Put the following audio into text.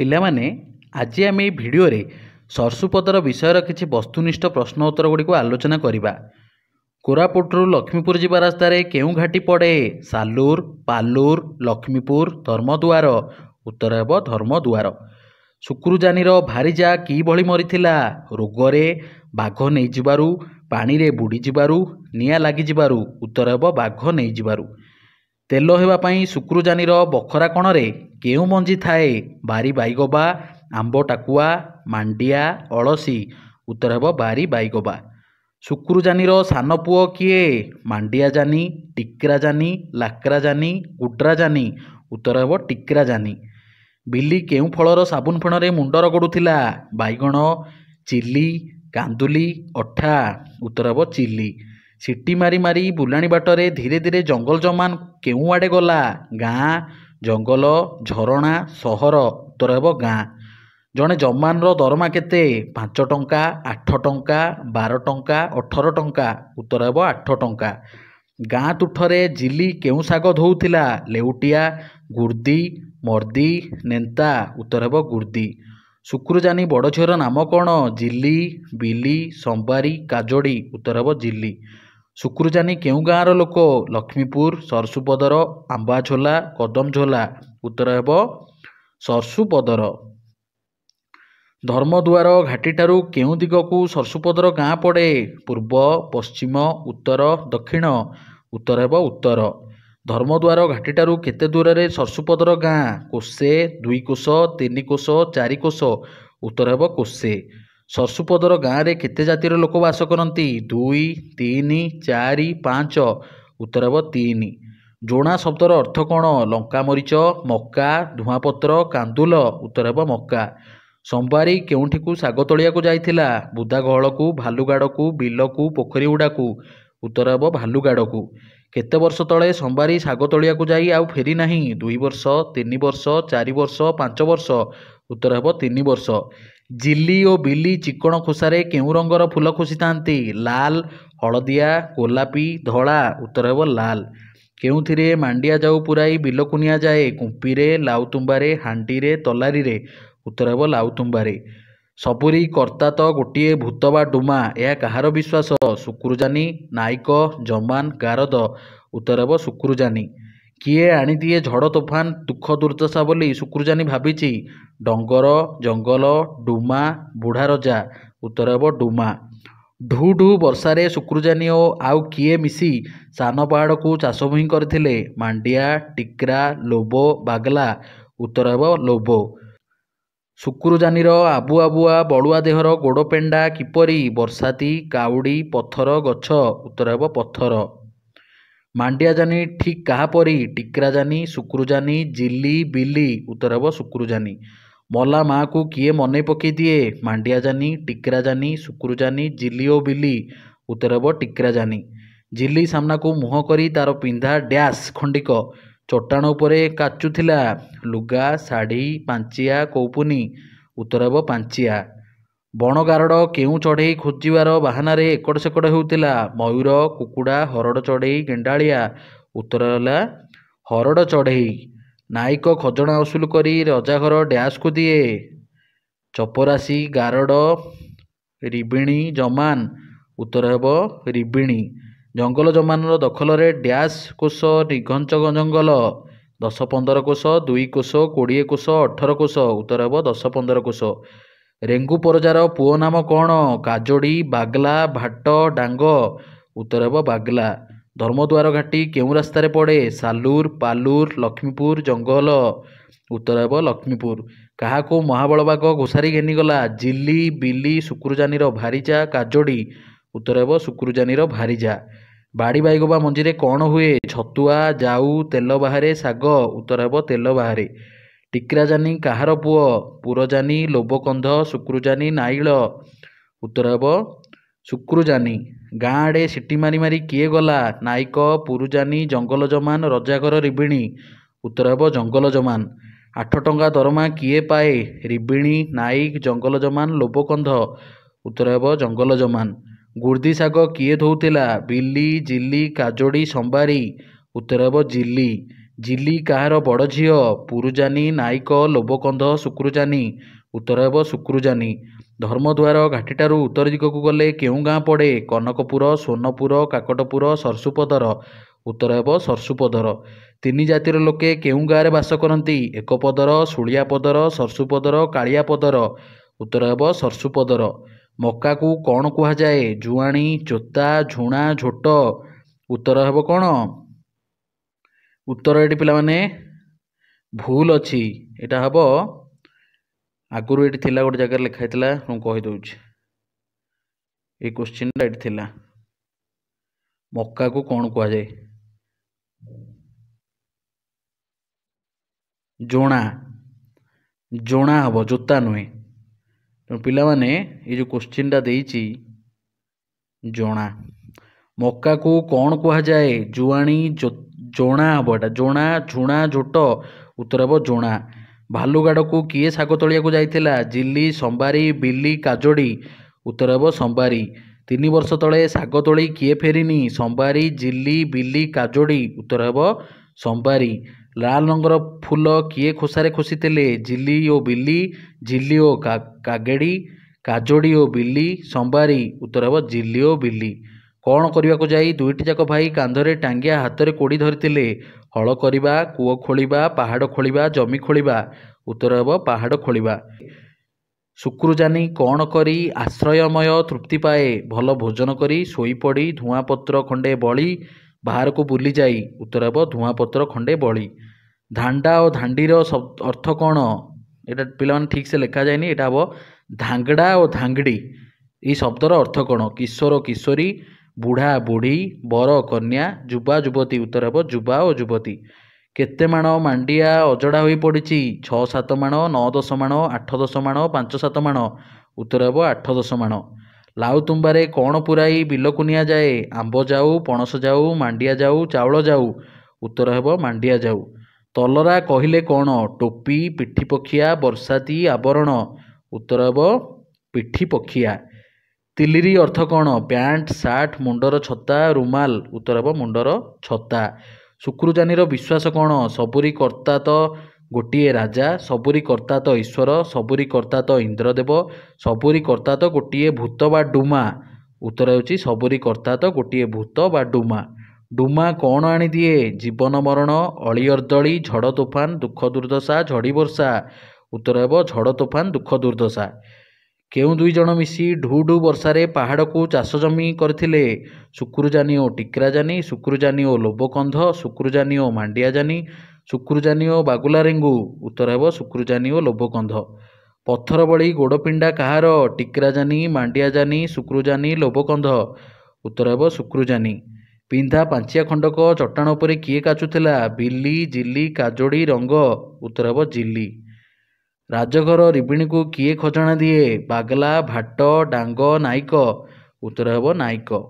ପିଲାମାନେ ଆଜି ଆମେ ଏହି ଭିଡ଼ିଓରେ ସର୍ଷୁପଦର ବିଷୟର କିଛି ବସ୍ତୁନିଷ୍ଠ ପ୍ରଶ୍ନ ଉତ୍ତର ଗୁଡ଼ିକୁ ଆଲୋଚନା କରିବା କୋରାପୁଟରୁ ଲକ୍ଷ୍ମୀପୁର ଯିବା ରାସ୍ତାରେ କେଉଁ ଘାଟି ପଡ଼େ ସାଲୁର ପାଲୁର ଲକ୍ଷ୍ମୀପୁର ଧର୍ମଦୁଆର ଉତ୍ତର ହେବ ଧର୍ମଦୁଆର ଶୁକ୍ରୁଜାନିର ଭାରିଜା କିଭଳି ମରିଥିଲା ରୋଗରେ ବାଘ ନେଇଯିବାରୁ ପାଣିରେ ବୁଡ଼ିଯିବାରୁ ନିଆଁ ଲାଗିଯିବାରୁ ଉତ୍ତର ହେବ ବାଘ ନେଇଯିବାରୁ ତେଲ ହେବା ପାଇଁ ଶୁକ୍ରଜାନୀର ବଖରା କଣରେ କେଉଁ ମଞ୍ଜି ଥାଏ ବାରି ବାଇଗବା ଆମ୍ବ ଟାକୁଆ ମାଣ୍ଡିଆ ଅଳସୀ ଉତ୍ତର ହେବ ବାରି ବାଇଗବା ଶୁକ୍ରଜାନୀର ସାନ ପୁଅ କିଏ ମାଣ୍ଡିଆ ଜାନୀ ଟିକ୍ରା ଜାନୀ ଲାକ୍ରା ଜାନୀ ଗୁଡ୍ରା ଜାନୀ ଉତ୍ତର ହେବ ଟିକ୍ରା ଜାନୀ ବିଲି କେଉଁ ଫଳର ସାବୁନ ଫେଣରେ ମୁଣ୍ଡ ରଗଡ଼ୁଥିଲା ବାଇଗଣ ଚିଲି କାନ୍ଦୁଲି ଅଠା ଉତ୍ତର ହେବ ଚିଲି ସିଟି ମାରି ମାରି ବୁଲାଣି ବାଟରେ ଧୀରେ ଧୀରେ ଜଙ୍ଗଲ ଜମାନ କେଉଁଆଡ଼େ ଗଲା ଗାଁ ଜଙ୍ଗଲ ଝରଣା ସହର ଉତ୍ତର ହେବ ଗାଁ ଜଣେ ଜମାନର ଦରମା କେତେ ପାଞ୍ଚ ଟଙ୍କା ଆଠ ଟଙ୍କା ବାର ଟଙ୍କା ଅଠର ଟଙ୍କା ଉତ୍ତର ହେବ ଆଠ ଟଙ୍କା ଗାଁ ତୁଠରେ ଜିଲି କେଉଁ ଶାଗ ଧୋଉଥିଲା ଲେଉଟିଆ ଗୁର୍ଦି ମର୍ଦି ନେନ୍ତା ଉତ୍ତର ହେବ ଗୁର୍ଦି ଶୁକ୍ରଜାନୀ ବଡ଼ ଝିଅର ନାମ କ'ଣ ଜିଲି ବିଲି ସମ୍ବାରୀ କାଜୋଡ଼ି ଉତ୍ତର ହେବ ଜିଲି ଶୁକ୍ରଜାନୀ କେଉଁ ଗାଁର ଲୋକ ଲକ୍ଷ୍ମୀପୁର ସରସୁପଦର ଆମ୍ବାଝୋଲା କଦମଝୋଲା ଉତ୍ତର ହେବ ସରସୁପଦର ଧର୍ମଦୁଆର ଘାଟିଠାରୁ କେଉଁ ଦିଗକୁ ସରସୁପଦର ଗାଁ ପଡ଼େ ପୂର୍ବ ପଶ୍ଚିମ ଉତ୍ତର ଦକ୍ଷିଣ ଉତ୍ତର ହେବ ଉତ୍ତର ଧର୍ମଦୁଆର ଘାଟିଠାରୁ କେତେ ଦୂରରେ ସରସୁପଦର ଗାଁ କୋଷେ ଦୁଇ କୋଶ ତିନି କୋଶ ଚାରି କୋଶ ଉତ୍ତର ହେବ କୋଷେ ଶଶୁପଦର ଗାଁରେ କେତେ ଜାତିର ଲୋକ ବାସ କରନ୍ତି ଦୁଇ ତିନି ଚାରି ପାଞ୍ଚ ଉତ୍ତର ହେବ ତିନି ଜୋଣା ଶବ୍ଦର ଅର୍ଥ କ'ଣ ଲଙ୍କା ମରିଚ ମକା ଧୂଆଁପତ୍ର କାନ୍ଦୁଲ ଉତ୍ତର ହେବ ମକା ସମ୍ବାରୀ କେଉଁଠିକୁ ଶାଗ ତଳିଆକୁ ଯାଇଥିଲା ବୁଦା ଗହଳକୁ ଭାଲୁଗାଡ଼କୁ ବିଲକୁ ପୋଖରୀ ଉଡ଼ାକୁ ଉତ୍ତର ହେବ ଭାଲୁଗାଡ଼କୁ କେତେ ବର୍ଷ ତଳେ ସମ୍ବାରୀ ଶାଗ ତଳିବାକୁ ଯାଇ ଆଉ ଫେରିନାହିଁ ଦୁଇ ବର୍ଷ ତିନି ବର୍ଷ ଚାରି ବର୍ଷ ପାଞ୍ଚ ବର୍ଷ ଉତ୍ତର ହେବ ତିନି ବର୍ଷ ଜିଲି ଓ ବିଲି ଚିକଣ ଖୋସାରେ କେଉଁ ରଙ୍ଗର ଫୁଲ ଖୋସିଥାନ୍ତି ଲାଲ ହଳଦିଆ ଗୋଲାପି ଧଳା ଉତ୍ତର ହେବ ଲାଲ କେଉଁଥିରେ ମାଣ୍ଡିଆ ଯାଉ ପୁରାଇ ବିଲକୁ ନିଆଯାଏ କୁମ୍ପିରେ ଲାଉତୁମ୍ବାରେ ହାଣ୍ଡିରେ ତଲାରିରେ ଉତ୍ତର ହେବ ଲାଉତୁମ୍ବାରେ ସବୁରି କର୍ତ୍ତା ତ ଗୋଟିଏ ଭୂତ ବା ଡୁମା ଏହା କାହାର ବିଶ୍ୱାସ ଶୁକ୍ରଜାନୀ ନାୟକ ଜମାନ ଗାରଦ ଉତ୍ତର ହେବ ଶୁକ୍ରୁଜାନୀ କିଏ ଆଣିଦିଏ ଝଡ଼ ତୋଫାନ ଦୁଃଖ ଦୁର୍ଦ୍ଦଶା ବୋଲି ଶୁକ୍ରଜାନୀ ଭାବିଛି ଡଙ୍ଗର ଜଙ୍ଗଲ ଡୁମା ବୁଢ଼ା ରଜା ଉତ୍ତର ହେବ ଡୁମା ଢୁ ଢୁ ବର୍ଷାରେ ଶୁକ୍ରଜାନୀ ଓ ଆଉ କିଏ ମିଶି ସାନ ପାହାଡ଼କୁ ଚାଷଭୂଇଁ କରିଥିଲେ ମାଣ୍ଡିଆ ଟିକ୍ରା ଲୋବୋ ବାଗଲା ଉତ୍ତର ହେବ ଲୋବୋ ଶୁକ୍ରଜାନୀର ଆବୁ ଆବୁଆ ବଳୁଆ ଦେହର ଗୋଡ଼ ପେଣ୍ଡା କିପରି ବର୍ଷାତି କାଉଡ଼ି ପଥର ଗଛ ଉତ୍ତର ହେବ ପଥର ମାଣ୍ଡିଆଜାନୀ ଠିକ୍ କାହା ପରି ଟିକ୍ରାଜାନୀ ଶୁକ୍ରଜାନୀ ଜିଲି ବିଲି ଉତ୍ତର ହେବ ଶୁକ୍ରଜାନୀ ମଲା ମାଆକୁ କିଏ ମନେ ପକାଇ ଦିଏ ମାଣ୍ଡିଆଜାନୀ ଟିକ୍ରାଜାନୀ ଶୁକ୍ରଜାନୀ ଜିଲି ଓ ବିଲି ଉତ୍ତର ହେବ ଟିକ୍ରାଜାନୀ ଜିଲି ସାମ୍ନାକୁ ମୁହଁ କରି ତାର ପିନ୍ଧା ଡ୍ୟାସ୍ ଖଣ୍ଡିକ ଚଟାଣ ଉପରେ କାଚୁଥିଲା ଲୁଗା ଶାଢ଼ୀ ପାଞ୍ଚିଆ କୌପୁନି ଉତ୍ତର ହେବ ପାଞ୍ଚିଆ ବଣଗାରଡ଼ କେଉଁ ଚଢ଼େଇ ଖୋଜିବାର ବାହାନାରେ ଏକଡ଼ ସେକଡ଼ ହେଉଥିଲା ମୟୂର କୁକୁଡ଼ା ହରଡ଼ ଚଢ଼େଇ ଗେଣ୍ଡାଳିଆ ଉତ୍ତର ହେଲା ହରଡ଼ ଚଢ଼େଇ ନାୟିକ ଖଜଣା ଉସୁଲ କରି ରଜାଘର ଡ୍ୟାସ୍କୁ ଦିଏ ଚପରାଶି ଗାରଡ଼ ରିବିଣୀ ଜମାନ ଉତ୍ତର ହେବ ରିବିଣୀ ଜଙ୍ଗଲ ଜମାନର ଦଖଲରେ ଡ୍ୟାସ୍ କୋଷ ନିଘଞ୍ଚ ଜଙ୍ଗଲ ଦଶ ପନ୍ଦର କୋଷ ଦୁଇ କୋଷ କୋଡ଼ିଏ କୋଷ ଅଠର କୋଷ ଉତ୍ତର ହେବ ଦଶ ପନ୍ଦର କୋଷ ରେଙ୍ଗୁ ପରଜାର ପୁଅ ନାମ କ'ଣ କାଜୋଡ଼ି ବାଗଲା ଭାଟ ଡାଙ୍ଗ ଉତ୍ତର ହେବ ବାଗଲା ଧର୍ମଦ୍ୱାର ଘାଟି କେଉଁ ରାସ୍ତାରେ ପଡ଼େ ସାଲୁର ପାଲୁର ଲକ୍ଷ୍ମୀପୁର ଜଙ୍ଗଲ ଉତ୍ତର ହେବ ଲକ୍ଷ୍ମୀପୁର କାହାକୁ ମହାବଳବାଗ ଘୋଷାରି ଘେନିଗଲା ଝିଲି ବିଲି ଶୁକ୍ରଜାନୀର ଭାରିଜା କାଜୋଡ଼ି ଉତ୍ତର ହେବ ଶୁକ୍ରଜାନୀର ଭାରିଜା ବାଡ଼ି ବାଇଗବା ମଞ୍ଜିରେ କ'ଣ ହୁଏ ଛତୁଆ ଯାଉ ତେଲ ବାହାରେ ଶାଗ ଉତ୍ତର ହେବ ତେଲ ବାହାରେ ଟିକ୍ରାଜାନି କାହାର ପୁଅ ପୁରଜାନି ଲୋବକନ୍ଧ ଶୁକ୍ରୁଜାନି ନାଇଳ ଉତ୍ତର ହେବ ଶୁକ୍ରୁଜାନି ଗାଁ ଆଡ଼େ ସିଟି ମାରି ମାରି କିଏ ଗଲା ନାଇକ ପୁରୁଜାନୀ ଜଙ୍ଗଲ ଜମାନ ରଜାଘର ରିବିଣୀ ଉତ୍ତର ହେବ ଜଙ୍ଗଲ ଜମାନ ଆଠ ଟଙ୍କା ଦରମା କିଏ ପାଏ ରିବିଣୀ ନାଇକ ଜଙ୍ଗଲ ଜମାନ ଲୋବକନ୍ଧ ଉତ୍ତର ହେବ ଜଙ୍ଗଲ ଜମାନ ଗୁର୍ଦି ଶାଗ କିଏ ଧୋଉଥିଲା ବିଲି ଜିଲି କାଜୋଡ଼ି ସମ୍ବାରି ଉତ୍ତର ହେବ ଜିଲି ଜିଲି କାହାର ବଡ଼ ଝିଅ ପୁରୁଜାନୀ ନାୟିକ ଲୋବକନ୍ଧ ଶୁକ୍ରୁଜାନି ଉତ୍ତର ହେବ ଶୁକ୍ରୁଜାନି ଧର୍ମଦ୍ୱାର ଘାଟିଠାରୁ ଉତ୍ତର ଦିଗକୁ ଗଲେ କେଉଁ ଗାଁ ପଡ଼େ କନକପୁର ସୋନପୁର କାକଟପୁର ସର୍ସୁପଦର ଉତ୍ତର ହେବ ସର୍ସୁପଦର ତିନି ଜାତିର ଲୋକେ କେଉଁ ଗାଁରେ ବାସ କରନ୍ତି ଏକପଦର ଶୁଳିଆପଦର ସରସୁପଦର କାଳିଆପଦର ଉତ୍ତର ହେବ ସରସୁପଦର ମକାକୁ କ'ଣ କୁହାଯାଏ ଜୁଆଣି ଚୋତା ଝୁଣା ଝୋଟ ଉତ୍ତର ହେବ କ'ଣ ଉତ୍ତର ଏଠି ପିଲାମାନେ ଭୁଲ ଅଛି ଏଇଟା ହେବ ଆଗରୁ ଏଠି ଥିଲା ଗୋଟେ ଜାଗାରେ ଲେଖା ହେଇଥିଲା ମୁଁ କହିଦେଉଛି ଏଇ କୋଶ୍ଚିନ୍ଟା ଏଠି ଥିଲା ମକାକୁ କ'ଣ କୁହାଯାଏ ଜୋଣା ଜୋଣା ହେବ ଜୋତା ନୁହେଁ ତେଣୁ ପିଲାମାନେ ଏ ଯେଉଁ କୋଶ୍ଚିନ୍ଟା ଦେଇଛି ଜୋଣା ମକାକୁ କ'ଣ କୁହାଯାଏ ଜୁଆଣି ଜୋତା ଜଣା ହେବ ଏଇଟା ଜଣା ଝୁଣା ଝୋଟ ଉତ୍ତର ହେବ ଜଣା ଭାଲୁଗାଡ଼କୁ କିଏ ଶାଗ ତଳିଆକୁ ଯାଇଥିଲା ଜିଲି ସମ୍ବାରି ବିଲି କାଜୋଡ଼ି ଉତ୍ତର ହେବ ସମ୍ବାରୀ ତିନି ବର୍ଷ ତଳେ ଶାଗ ତୋଳି କିଏ ଫେରିନି ସମ୍ବାରି ଜିଲି ବିଲି କାଜୋଡ଼ି ଉତ୍ତର ହେବ ସମ୍ବାରି ଲାଲ ରଙ୍ଗର ଫୁଲ କିଏ ଖୋସାରେ ଖୋସିଥିଲେ ଜିଲି ଓ ବିଲି ଜିଲି ଓ କାଗେଡ଼ି କାଜୋଡ଼ି ଓ ବିଲି ସମ୍ବାରି ଉତ୍ତର ହେବ ଜିଲି ଓ ବିଲି କ'ଣ କରିବାକୁ ଯାଇ ଦୁଇଟିଯାକ ଭାଇ କାନ୍ଧରେ ଟାଙ୍ଗିଆ ହାତରେ କୋଡ଼ି ଧରିଥିଲେ ହଳ କରିବା କୂଅ ଖୋଳିବା ପାହାଡ଼ ଖୋଳିବା ଜମି ଖୋଳିବା ଉତ୍ତର ହେବ ପାହାଡ଼ ଖୋଳିବା ଶୁକ୍ରଜାନୀ କ'ଣ କରି ଆଶ୍ରୟମୟ ତୃପ୍ତି ପାଏ ଭଲ ଭୋଜନ କରି ଶୋଇପଡ଼ି ଧୂଆଁପତ୍ର ଖଣ୍ଡେ ବଳି ବାହାରକୁ ବୁଲିଯାଇ ଉତ୍ତର ହେବ ଧୂଆଁପତ୍ର ଖଣ୍ଡେ ବଳି ଧାଣ୍ଡା ଓ ଧାଣ୍ଡିର ଅର୍ଥ କ'ଣ ଏଇଟା ପିଲାମାନେ ଠିକ୍ସେ ଲେଖାଯାଏନି ଏଇଟା ହେବ ଧାଙ୍ଗଡ଼ା ଓ ଧାଙ୍ଗଡ଼ି ଏଇ ଶବ୍ଦର ଅର୍ଥ କ'ଣ କିଶୋର କିଶୋରୀ ବୁଢ଼ା ବୁଢ଼ୀ ବର କନ୍ୟା ଯୁବା ଯୁବତୀ ଉତ୍ତର ହେବ ଯୁବା ଓ ଯୁବତୀ କେତେ ମାଣ ମାଣ୍ଡିଆ ଅଜଡ଼ା ହୋଇପଡ଼ିଛି ଛଅ ସାତ ମାଣ ନଅ ଦଶ ମାଣ ଆଠ ଦଶ ମାଣ ପାଞ୍ଚ ସାତ ମାଣ ଉତ୍ତର ହେବ ଆଠ ଦଶ ମାଣ ଲାଉତୁମ୍ବାରେ କ'ଣ ପୁରାଇ ବିଲକୁ ନିଆଯାଏ ଆମ୍ବ ଯାଉ ପଣସ ଯାଉ ମାଣ୍ଡିଆ ଯାଉ ଚାଉଳ ଯାଉ ଉତ୍ତର ହେବ ମାଣ୍ଡିଆ ଯାଉ ତଲରା କହିଲେ କ'ଣ ଟୋପି ପିଠି ପକ୍ଷିଆ ବର୍ଷାତି ଆବରଣ ଉତ୍ତର ହେବ ପିଠି ପକ୍ଷିଆ ତିଲିରି ଅର୍ଥ କ'ଣ ପ୍ୟାଣ୍ଟ ସାର୍ଟ ମୁଣ୍ଡର ଛତା ରୁମାଲ ଉତ୍ତର ହେବ ମୁଣ୍ଡର ଛତା ଶୁକ୍ରଜାନୀର ବିଶ୍ୱାସ କ'ଣ ସବୁରି କର୍ତ୍ତା ତ ଗୋଟିଏ ରାଜା ସବୁରି କର୍ତ୍ତା ତ ଈଶ୍ୱର ସବୁରି କର୍ତ୍ତା ତ ଇନ୍ଦ୍ରଦେବ ସବୁରି କର୍ତ୍ତା ତ ଗୋଟିଏ ଭୂତ ବା ଡୁମା ଉତ୍ତର ହେଉଛି ସବୁରି କର୍ତ୍ତା ତ ଗୋଟିଏ ଭୂତ ବା ଡୁମା ଡୁମା କ'ଣ ଆଣିଦିଏ ଜୀବନ ମରଣ ଅଳିଅର୍ଦଳି ଝଡ଼ ତୋଫାନ ଦୁଃଖ ଦୁର୍ଦ୍ଦଶା ଝଡ଼ି ବର୍ଷା ଉତ୍ତର ହେବ ଝଡ଼ ତୋଫାନ ଦୁଃଖ ଦୁର୍ଦ୍ଦଶା କେଉଁ ଦୁଇ ଜଣ ମିଶି ଢୁ ଢୁ ବର୍ଷାରେ ପାହାଡ଼କୁ ଚାଷ ଜମି କରିଥିଲେ ଶୁକ୍ରଜାନୀ ଓ ଟିକ୍ରାଜାନି ଶୁକ୍ରଜାନୀ ଓ ଲୋବକନ୍ଧ ଶୁକ୍ରଜାନୀ ଓ ମାଣ୍ଡିଆଜାନୀ ଶୁକ୍ରଜାନୀ ଓ ବାଗୁଲାରେଙ୍ଗୁ ଉତ୍ତର ହେବ ଶୁକ୍ରଜାନୀ ଓ ଲୋବକନ୍ଧ ପଥର ଭଳି ଗୋଡ଼ପିଣ୍ଡା କାହାର ଟିକ୍ରାଜାନୀ ମାଣ୍ଡିଆଜାନୀ ଶୁକ୍ରଜାନୀ ଲୋବକନ୍ଧ ଉତ୍ତର ହେବ ଶୁକ୍ରଜାନୀ ପିନ୍ଧା ପାଞ୍ଚିଆ ଖଣ୍ଡକ ଚଟାଣ ଉପରେ କିଏ କାଚୁଥିଲା ବିଲି ଜିଲି କାଜୋଡ଼ି ରଙ୍ଗ ଉତ୍ତର ହେବ ଜିଲି ରାଜଘର ରିବିଣୀକୁ କିଏ ଖଜଣା ଦିଏ ବାଗଲା ଭାଟ ଡାଙ୍ଗ ନାଇକ ଉତ୍ତର ହେବ ନାଇକ